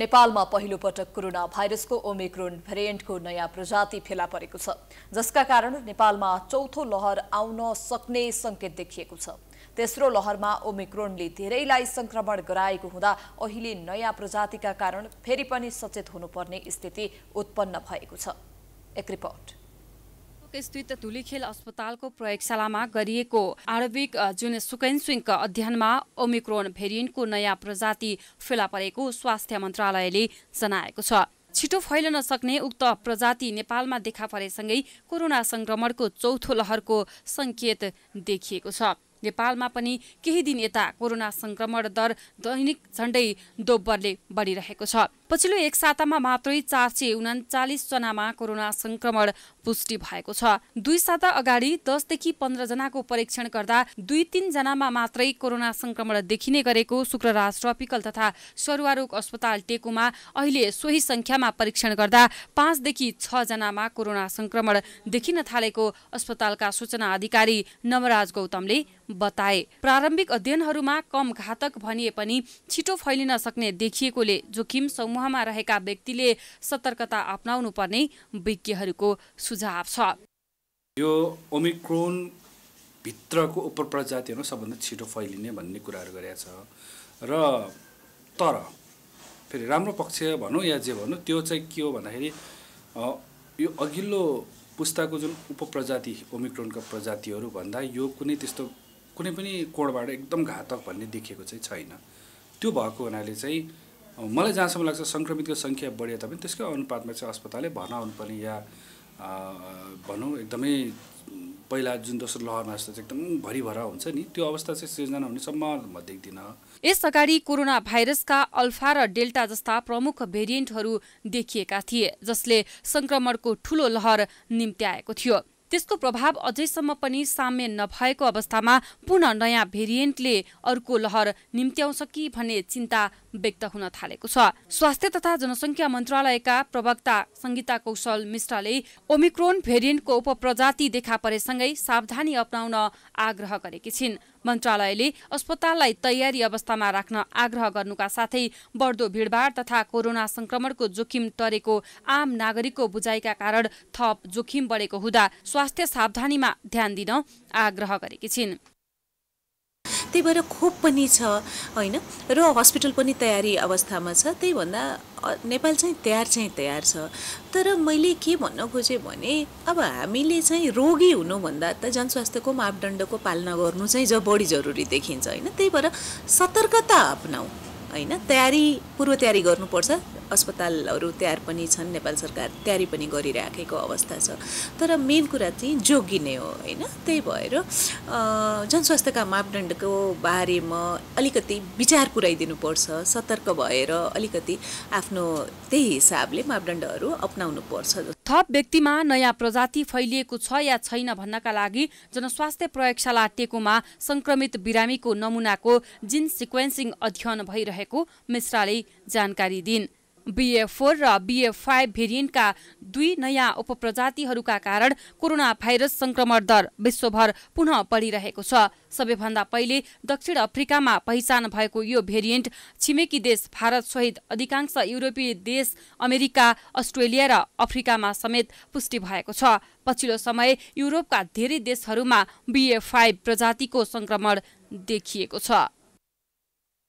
नेपालमा पहिलो पटक कोरोना भाइरसको ओमिक्रोन भेरिएन्टको नयाँ प्रजाति फेला परेको छ जसका कारण नेपालमा चौथो लहर आउन सक्ने सङ्केत देखिएको छ तेस्रो लहरमा ओमिक्रोनले धेरैलाई सङ्क्रमण गराएको हुँदा अहिले नयाँ प्रजातिका कारण फेरि पनि सचेत हुनुपर्ने स्थिति उत्पन्न भएको छ एक रिपोर्ट स्थित धुलीखेल अस्पतालको प्रयोगशालामा गरिएको आणविक जुन सुकैन्सुइङका अध्ययनमा ओमिक्रोन भेरिएन्टको नयाँ प्रजाति फेला परेको स्वास्थ्य मन्त्रालयले जनाएको छ छिटो फैलन सक्ने उक्त प्रजाति नेपालमा देखा परेसँगै कोरोना संक्रमणको चौथो लहरको सङ्केत देखिएको छ नेपालमा पनि केही दिन यता कोरोना संक्रमण दर दैनिक झण्डै दोब्बरले बढिरहेको छ पछिल्लो एक सातामा मात्रै चार सय उनाचालिस जनामा कोरोना संक्रमण पुष्टि भएको छ दुई साता अगाडि दसदेखि जनाको परीक्षण गर्दा दुई तिनजनामा मात्रै कोरोना संक्रमण देखिने गरेको शुक्रराज ट्रपिकल तथा सरुवारोग अस्पताल टेकुमा अहिले सोही संख्यामा परीक्षण गर्दा पाँचदेखि जनामा कोरोना संक्रमण देखिन थालेको अस्पतालका सूचना अधिकारी नवराज गौतमले बताए प्रारम्भिक अध्ययनहरूमा कम घातक भनिए पनि छिटो फैलिन सक्ने देखिएकोले जोखिम समूह समूहमा रहेका व्यक्तिले सतर्कता अप्नाउनु पर्ने विज्ञहरूको सुझाव छ यो ओमिक्रोन भित्रको उप प्रजातिहरू सबभन्दा छिटो फैलिने भन्ने कुराहरू गरेका छ र तर फेरि राम्रो पक्ष भनौँ या जे भनौँ त्यो चाहिँ के हो भन्दाखेरि यो अघिल्लो पुस्ताको जुन उपप्रजाति ओमिक्रोनका प्रजातिहरू भन्दा यो कुनै त्यस्तो कुनै पनि कोडबाट एकदम घातक भन्ने देखिएको चाहिँ छैन त्यो भएको हुनाले चाहिँ मलाई जहाँसम्म लाग्छ सङ्क्रमितको सङ्ख्या बढे तापनि त्यसकै अनुपातमा चाहिँ अस्पतालले भर्ना हुनुपर्ने या भनौँ एकदमै पहिला जुन दोस्रो लहरमा जस्तो चाहिँ एकदम भरिभरा हुन्छ नि त्यो अवस्था चाहिँ सृजना हुने सम्भावना देख्दिनँ यस अगाडि कोरोना भाइरसका अल्फा र डेल्टा जस्ता प्रमुख भेरिएन्टहरू देखिएका थिए जसले सङ्क्रमणको ठूलो लहर निम्त्याएको थियो त्यसको प्रभाव अझैसम्म पनि साम्य नभएको अवस्थामा पुनः नयाँ भेरिएन्टले अर्को लहर निम्त्याउँछ कि भन्ने चिन्ता व्यक्त हुन थालेको छ स्वास्थ्य तथा जनसङ्ख्या मन्त्रालयका प्रवक्ता संगीता कौशल मिश्रले ओमिक्रोन भेरिएन्टको उपप्रजाति देखा परेसँगै सावधानी अप्नाउन आग्रह गरेकी छिन् मन्त्रालयले अस्पताललाई तयारी अवस्थामा राख्न आग्रह गर्नुका साथै बढ्दो भिडभाड तथा कोरोना संक्रमणको जोखिम टरेको आम नागरिकको बुझाइका कारण थप जोखिम बढेको हुँदा स्वास्थ्य सावधानीमा ध्यान दिन आग्रह गरेकी छिन् त्यही भएर खोप पनि छ होइन र हस्पिटल पनि तयारी अवस्थामा छ त्यही भन्दा नेपाल चाहिँ तयार चाहिँ तयार छ तर मैले के भन्न खोजेँ भने अब हामीले चाहिँ रोगी हुनुभन्दा त जनस्वास्थ्यको मापदण्डको पालना गर्नु चाहिँ ज बढी जरुरी देखिन्छ होइन त्यही भएर सतर्कता अप्नाऊ होइन तयारी पूर्व तयारी गर्नुपर्छ अस्पतालहरू तयार पनि छन् नेपाल सरकार तयारी पनि गरिराखेको अवस्था छ तर मेन कुरा चाहिँ जोगिने हो होइन त्यही भएर जनस्वास्थ्यका मापदण्डको बारेमा अलिकति विचार पुऱ्याइदिनुपर्छ सतर्क भएर अलिकति आफ्नो त्यही हिसाबले मापदण्डहरू अप्नाउनु पर्छ थप व्यक्तिमा नयाँ प्रजाति फैलिएको छ या छैन भन्नका लागि जनस्वास्थ्य प्रयोगशाला टेकोमा संक्रमित बिरामीको नमुनाको जिन सिक्वेन्सिङ अध्ययन भइरहेको मिश्राले जानकारी दिन् बीए फोर र बिएफ फाइभ भेरिएन्टका दुई नयाँ उपप्रजातिहरूका कारण कोरोना भाइरस संक्रमण दर विश्वभर पुनः बढिरहेको छ सबैभन्दा पहिले दक्षिण अफ्रिकामा पहिचान भएको यो भेरिएन्ट छिमेकी देश भारत सहित अधिकांश युरोपीय देश अमेरिका अस्ट्रेलिया र अफ्रिकामा समेत पुष्टि भएको छ पछिल्लो समय युरोपका धेरै देशहरूमा बिए फाइभ प्रजातिको संक्रमण देखिएको छ